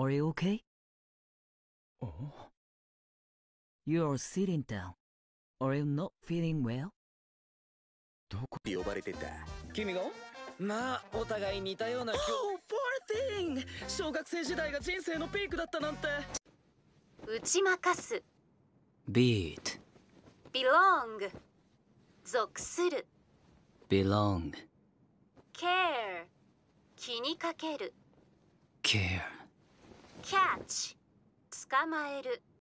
Are you okay? Oh? You are sitting down. Are you not feeling well? どこ呼ばれてた君がまあ、お互い似たような Oh, poor thing! 小学生時代が人生のピークだったなんて打ち負かす Beat Belong 属する Belong Care 気にかける Care catch 捕まえる